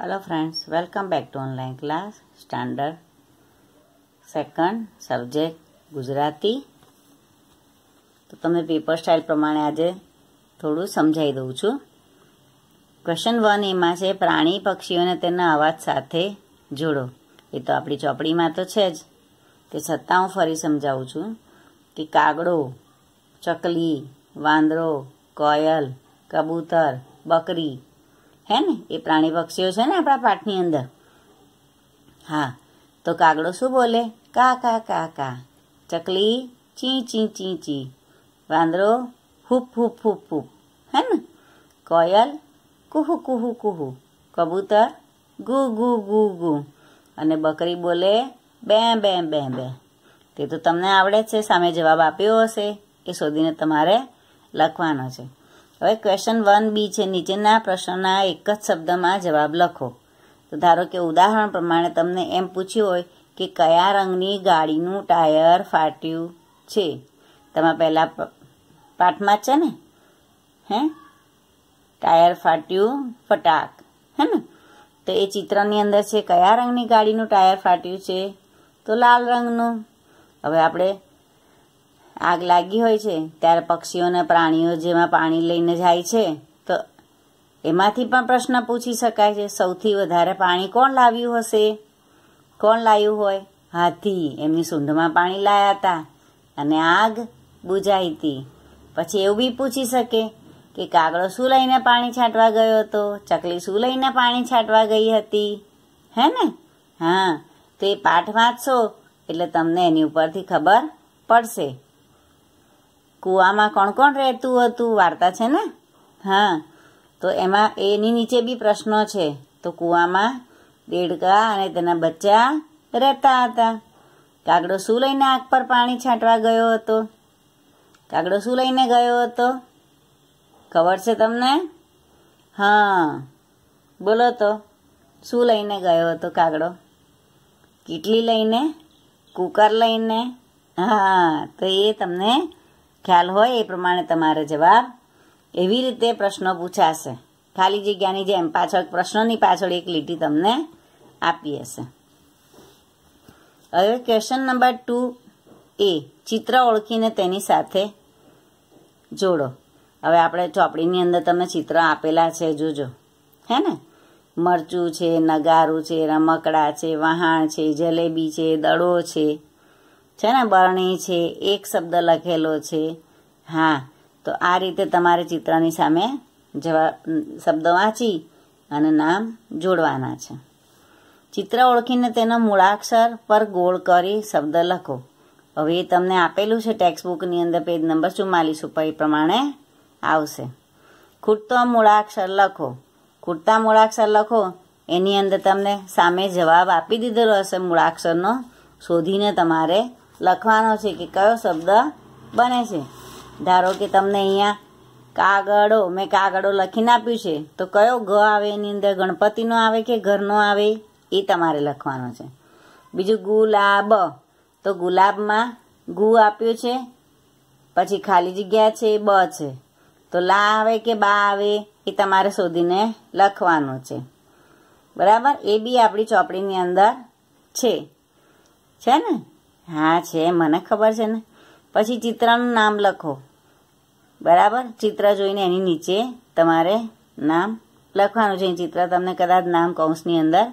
hello friends welcome back to online class standard second subject Gujarati તો તમને paper style પ્રમાણે આજે થોડું સમજાવી દઉં છું ક્વેશ્ચન વન એમાં છે પ્રાણી પક્ષીઓને તેના અવાજ સાથે જોડો એ તો આપણી ચોપડીમાં તો છે જ તે છતાં હું ફરી સમજાવું છું કે કાગડો ચકલી વાંદરો કોયલ કબૂતર બકરી હે ને એ પ્રાણી પક્ષીઓ છે ને આપણા પાઠની અંદર હા તો કાગડો શું બોલે કા કા કા કા ચકલી ચી ચી ચી ચી વાંદરો હુફ હુપ હુપ હુપ હે ને કોયલ કુહુ કુહુ કુહુ કબૂતર ગુ ગુ ગુ ગુ અને બકરી બોલે બે બે બે બે તે તો તમને આવડે જ છે સામે જવાબ આપ્યો હશે એ શોધીને તમારે લખવાનો છે હવે ક્વેશ્ચન વન બી છે નીચેના પ્રશ્નના એક જ શબ્દમાં જવાબ લખો તો ધારો કે ઉદાહરણ પ્રમાણે તમને એમ પૂછ્યું હોય કે કયા રંગની ગાડીનું ટાયર ફાટ્યું છે તમે પહેલાં પાઠમાં છે ને હે ટાયર ફાટ્યું ફટાક હે ને તો એ ચિત્રની અંદર છે કયા રંગની ગાડીનું ટાયર ફાટ્યું છે તો લાલ રંગનું હવે આપણે આગ લાગી હોય છે ત્યારે પક્ષીઓને પ્રાણીઓ જેમાં પાણી લઈને જાય છે તો એમાંથી પણ પ્રશ્ન પૂછી શકાય છે સૌથી વધારે પાણી કોણ લાવ્યું હશે કોણ લાવ્યું હોય હાથી એમની સૂંઢમાં પાણી લાયા હતા અને આગ બુજાઈ હતી પછી એવું બી પૂછી શકે કે કાગડો શું લઈને પાણી છાંટવા ગયો હતો ચકલી શું લઈને પાણી છાંટવા ગઈ હતી હે ને હા તો એ પાઠ વાંચશો એટલે તમને એની ઉપરથી ખબર પડશે કૂવામાં કોણ કોણ રહેતું હતું વાર્તા છે ને હા તો એમાં એની નીચે બી પ્રશ્નો છે તો કૂવામાં દેડકા અને તેના બચ્ચા રહેતા હતા કાગડો શું લઈને આગ પર પાણી છાંટવા ગયો હતો કાગડો શું લઈને ગયો હતો ખબર છે તમને હા બોલો તો શું લઈને ગયો હતો કાગડો કીટલી લઈને કુકર લઈને હા તો એ તમને ખ્યાલ હોય એ પ્રમાણે તમારે જવાબ એવી રીતે પ્રશ્નો પૂછાશે ખાલી જગ્યાની જેમ પાછળ પ્રશ્નોની પાછળ એક લીટી તમને આપી હશે હવે ક્વેશ્ચન નંબર ટુ એ ચિત્ર ઓળખીને તેની સાથે જોડો હવે આપણે ચોપડીની અંદર તમે ચિત્ર આપેલા છે જોજો હે ને મરચું છે નગારું છે રમકડા છે વહાણ છે જલેબી છે દડો છે છે ને બરણી છે એક શબ્દ લખેલો છે હા તો આ રીતે તમારે ચિત્રની સામે જવા શબ્દ વાંચી અને નામ જોડવાના છે ચિત્ર ઓળખીને તેના મૂળાક્ષર પર ગોળ કરી શબ્દ લખો હવે તમને આપેલું છે ટેક્સ્ટબુકની અંદર પેજ નંબર ચુમ્માલીસ ઉપર એ પ્રમાણે આવશે ખૂટતો મૂળાક્ષર લખો ખૂટતા મૂળાક્ષર લખો એની અંદર તમને સામે જવાબ આપી દીધેલો હશે મૂળાક્ષરનો શોધીને તમારે લખવાનો છે કે કયો શબ્દ બને છે ધારો કે તમને અહીંયા કાગળો મેં કાગળો લખીને આપ્યું છે તો કયો ગ આવે એની અંદર ગણપતિનો આવે કે ઘરનો આવે એ તમારે લખવાનો છે બીજું ગુલાબ તો ગુલાબમાં ગુ આપ્યું છે પછી ખાલી જગ્યા છે બ છે તો લા આવે કે બા આવે એ તમારે શોધીને લખવાનું છે બરાબર એ બી આપણી ચોપડીની અંદર છે છે ને હા છે મને ખબર છે ને પછી ચિત્રનું નામ લખો બરાબર ચિત્ર જોઈને એની નીચે તમારે નામ લખવાનું છે ચિત્ર તમને કદાચ નામ કૌંસની અંદર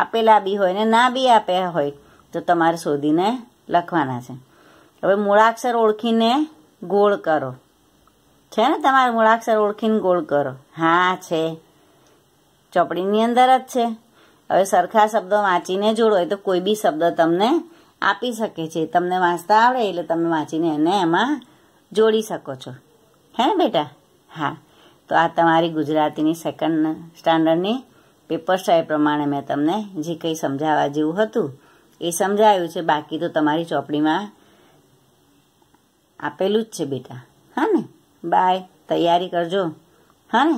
આપેલા બી હોય ને ના બી આપ્યા હોય તો તમારે શોધીને લખવાના છે હવે મૂળાક્ષર ઓળખીને ગોળ કરો છે ને તમારે મૂળાક્ષર ઓળખીને ગોળ કરો હા છે ચોપડીની અંદર જ છે હવે સરખા શબ્દો વાંચીને જોડો હોય તો કોઈ બી શબ્દ તમને આપી શકે છે તમને વાંચતા આવડે એટલે તમે વાંચીને એને એમાં જોડી શકો છો હે બેટા હા તો આ તમારી ગુજરાતીની સેકન્ડ સ્ટાન્ડર્ડની પેપર સ્ટાઇલ પ્રમાણે મેં તમને જે કંઈ સમજાવવા જેવું હતું એ સમજાવ્યું છે બાકી તો તમારી ચોપડીમાં આપેલું જ છે બેટા હા ને બાય તૈયારી કરજો હા ને